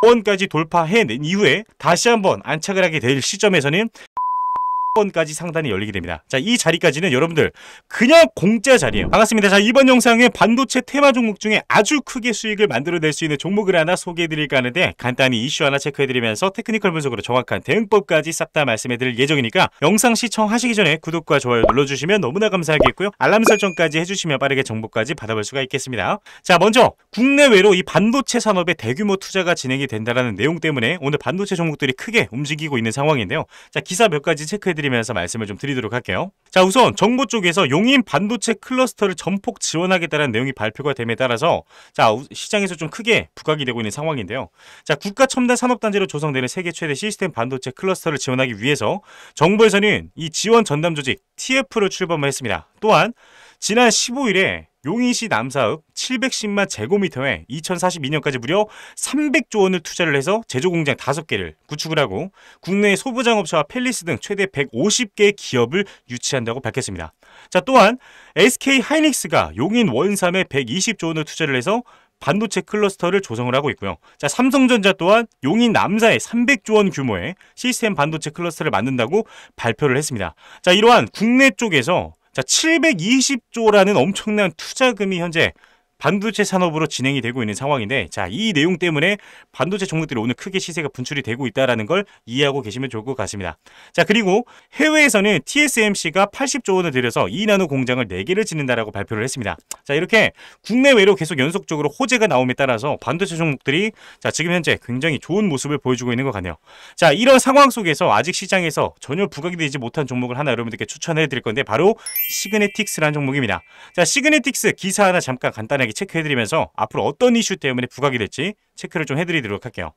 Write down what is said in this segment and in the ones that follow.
원까지 돌파해낸 이후에 다시 한번 안착을 하게 될 시점에서는 6번까지 상단이 열리게 됩니다. 자, 이 자리까지는 여러분들 그냥 공짜 자리예요. 반갑습니다. 자, 이번 영상에 반도체 테마 종목 중에 아주 크게 수익을 만들어낼 수 있는 종목을 하나 소개해드릴까 하는데 간단히 이슈 하나 체크해드리면서 테크니컬 분석으로 정확한 대응법까지 싹 다 말씀해드릴 예정이니까 영상 시청하시기 전에 구독과 좋아요 눌러주시면 너무나 감사하겠고요. 알람 설정까지 해주시면 빠르게 정보까지 받아볼 수가 있겠습니다. 자, 먼저 국내외로 이 반도체 산업의 대규모 투자가 진행이 된다라는 내용 때문에 오늘 반도체 종목들이 크게 움직이고 있는 상황인데요. 자, 기사 몇 가지 체크해드리면 말씀드리면서 말씀을 좀 드리도록 할게요. 자 우선 정부 쪽에서 용인 반도체 클러스터를 전폭 지원하겠다는 내용이 발표가 됨에 따라서 자 시장에서 좀 크게 부각이 되고 있는 상황인데요. 자 국가 첨단 산업단지로 조성되는 세계 최대 시스템 반도체 클러스터를 지원하기 위해서 정부에서는 이 지원 전담 조직 TF를 출범했습니다. 또한 지난 15일에 용인시 남사읍 710만 제곱미터에 2042년까지 무려 300조 원을 투자를 해서 제조공장 5개를 구축을 하고 국내 소부장업체와 펠리스 등 최대 150개의 기업을 유치한다고 밝혔습니다. 자 또한 SK 하이닉스가 용인 원삼에 120조 원을 투자를 해서 반도체 클러스터를 조성을 하고 있고요. 자, 삼성전자 또한 용인 남사에 300조 원 규모의 시스템 반도체 클러스터를 만든다고 발표를 했습니다. 자, 이러한 국내 쪽에서 자, 720조라는 엄청난 투자금이 현재 반도체 산업으로 진행이 되고 있는 상황인데 자, 이 내용 때문에 반도체 종목들이 오늘 크게 시세가 분출이 되고 있다라는 걸 이해하고 계시면 좋을 것 같습니다. 자, 그리고 해외에서는 TSMC가 80조 원을 들여서 2나노 공장을 4개를 짓는다라고 발표를 했습니다. 자, 이렇게 국내외로 계속 연속적으로 호재가 나옴에 따라서 반도체 종목들이 자, 지금 현재 굉장히 좋은 모습을 보여주고 있는 것 같네요. 자, 이런 상황 속에서 아직 시장에서 전혀 부각이 되지 못한 종목을 하나 여러분들께 추천해 드릴 건데 바로 시그네틱스라는 종목입니다. 자, 시그네틱스 기사 하나 잠깐 간단하게 간단하게 체크해드리면서 앞으로 어떤 이슈 때문에 부각이 될지 체크를 좀 해드리도록 할게요.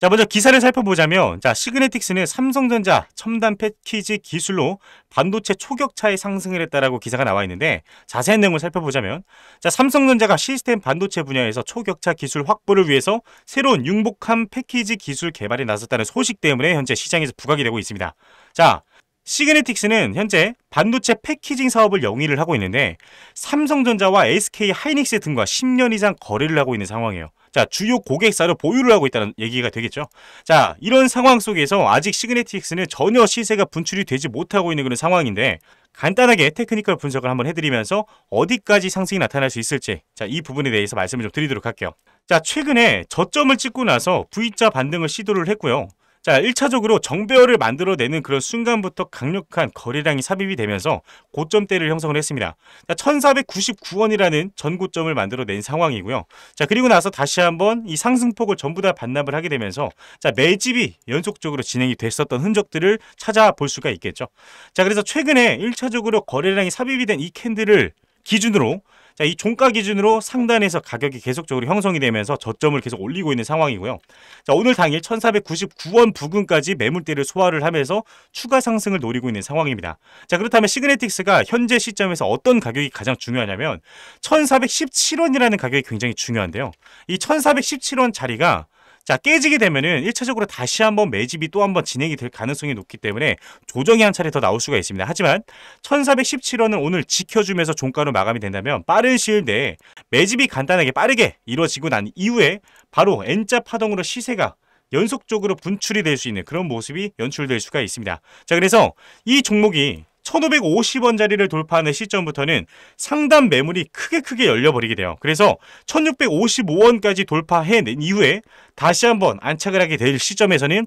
자 먼저 기사를 살펴보자면 자 시그네틱스는 삼성전자 첨단 패키지 기술로 반도체 초격차에 상승을 했다라고 기사가 나와 있는데 자세한 내용을 살펴보자면 자 삼성전자가 시스템 반도체 분야에서 초격차 기술 확보를 위해서 새로운 융복합 패키지 기술 개발에 나섰다는 소식 때문에 현재 시장에서 부각이 되고 있습니다. 자 시그네틱스는 현재 반도체 패키징 사업을 영위를 하고 있는데 삼성전자와 SK 하이닉스 등과 10년 이상 거래를 하고 있는 상황이에요. 자, 주요 고객사를 보유를 하고 있다는 얘기가 되겠죠. 자, 이런 상황 속에서 아직 시그네틱스는 전혀 시세가 분출이 되지 못하고 있는 그런 상황인데 간단하게 테크니컬 분석을 한번 해드리면서 어디까지 상승이 나타날 수 있을지 자, 이 부분에 대해서 말씀을 좀 드리도록 할게요. 자, 최근에 저점을 찍고 나서 V자 반등을 시도를 했고요. 자, 1차적으로 정배열을 만들어내는 그런 순간부터 강력한 거래량이 삽입이 되면서 고점대를 형성을 했습니다. 자, 1499원이라는 전고점을 만들어낸 상황이고요. 자, 그리고 나서 다시 한번 이 상승폭을 전부 다 반납을 하게 되면서 자, 매집이 연속적으로 진행이 됐었던 흔적들을 찾아볼 수가 있겠죠. 자, 그래서 최근에 1차적으로 거래량이 삽입이 된 이 캔들을 기준으로 자, 이 종가 기준으로 상단에서 가격이 계속적으로 형성이 되면서 저점을 계속 올리고 있는 상황이고요. 자, 오늘 당일 1499원 부근까지 매물대를 소화를 하면서 추가 상승을 노리고 있는 상황입니다. 자, 그렇다면 시그네틱스가 현재 시점에서 어떤 가격이 가장 중요하냐면 1417원이라는 가격이 굉장히 중요한데요. 이 1417원 자리가 자 깨지게 되면은 1차적으로 다시 한번 매집이 또 한번 진행이 될 가능성이 높기 때문에 조정이 한 차례 더 나올 수가 있습니다. 하지만 1417원은 오늘 지켜주면서 종가로 마감이 된다면 빠른 시일 내에 매집이 간단하게 빠르게 이루어지고 난 이후에 바로 N자 파동으로 시세가 연속적으로 분출이 될 수 있는 그런 모습이 연출될 수가 있습니다. 자 그래서 이 종목이 1550원짜리를 돌파하는 시점부터는 상단 매물이 크게 크게 열려버리게 돼요. 그래서 1655원까지 돌파해낸 이후에 다시 한번 안착을 하게 될 시점에서는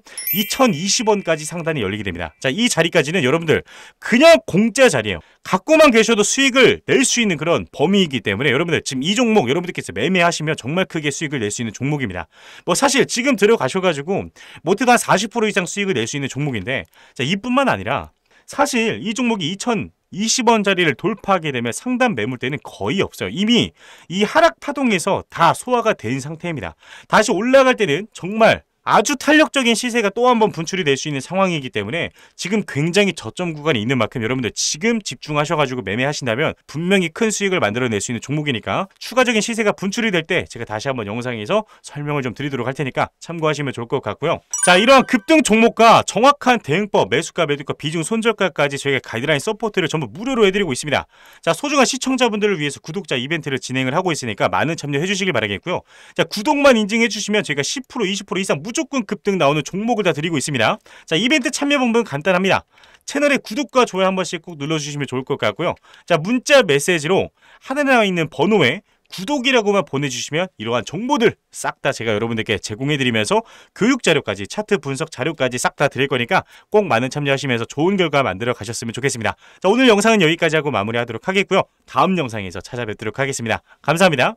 2020원까지 상단이 열리게 됩니다. 자, 이 자리까지는 여러분들 그냥 공짜 자리예요. 갖고만 계셔도 수익을 낼 수 있는 그런 범위이기 때문에 여러분들 지금 이 종목 여러분들께서 매매하시면 정말 크게 수익을 낼 수 있는 종목입니다. 뭐 사실 지금 들어가셔가지고 못해도 한 40% 이상 수익을 낼 수 있는 종목인데 자, 이뿐만 아니라 사실 이 종목이 2020원짜리를 돌파하게 되면 상단 매물대는 거의 없어요. 이미 이 하락 파동에서 다 소화가 된 상태입니다. 다시 올라갈 때는 정말 아주 탄력적인 시세가 또 한 번 분출이 될 수 있는 상황이기 때문에 지금 굉장히 저점 구간이 있는 만큼 여러분들 지금 집중하셔가지고 매매하신다면 분명히 큰 수익을 만들어낼 수 있는 종목이니까 추가적인 시세가 분출이 될 때 제가 다시 한 번 영상에서 설명을 좀 드리도록 할 테니까 참고하시면 좋을 것 같고요. 자 이러한 급등 종목과 정확한 대응법 매수가 매도가 비중 손절가까지 저희가 가이드라인 서포트를 전부 무료로 해드리고 있습니다. 자 소중한 시청자분들을 위해서 구독자 이벤트를 진행을 하고 있으니까 많은 참여해 주시길 바라겠고요. 자 구독만 인증해 주시면 저희가 10% 20% 이상 무 무조건 급등 나오는 종목을 다 드리고 있습니다. 자, 이벤트 참여 방법은 간단합니다. 채널의 구독과 좋아요 한 번씩 꼭 눌러주시면 좋을 것 같고요. 자, 문자 메시지로 하단에 있는 번호에 구독이라고만 보내주시면 이러한 정보들 싹 다 제가 여러분들께 제공해드리면서 교육 자료까지 차트 분석 자료까지 싹 다 드릴 거니까 꼭 많은 참여하시면서 좋은 결과 만들어 가셨으면 좋겠습니다. 자, 오늘 영상은 여기까지 하고 마무리하도록 하겠고요. 다음 영상에서 찾아뵙도록 하겠습니다. 감사합니다.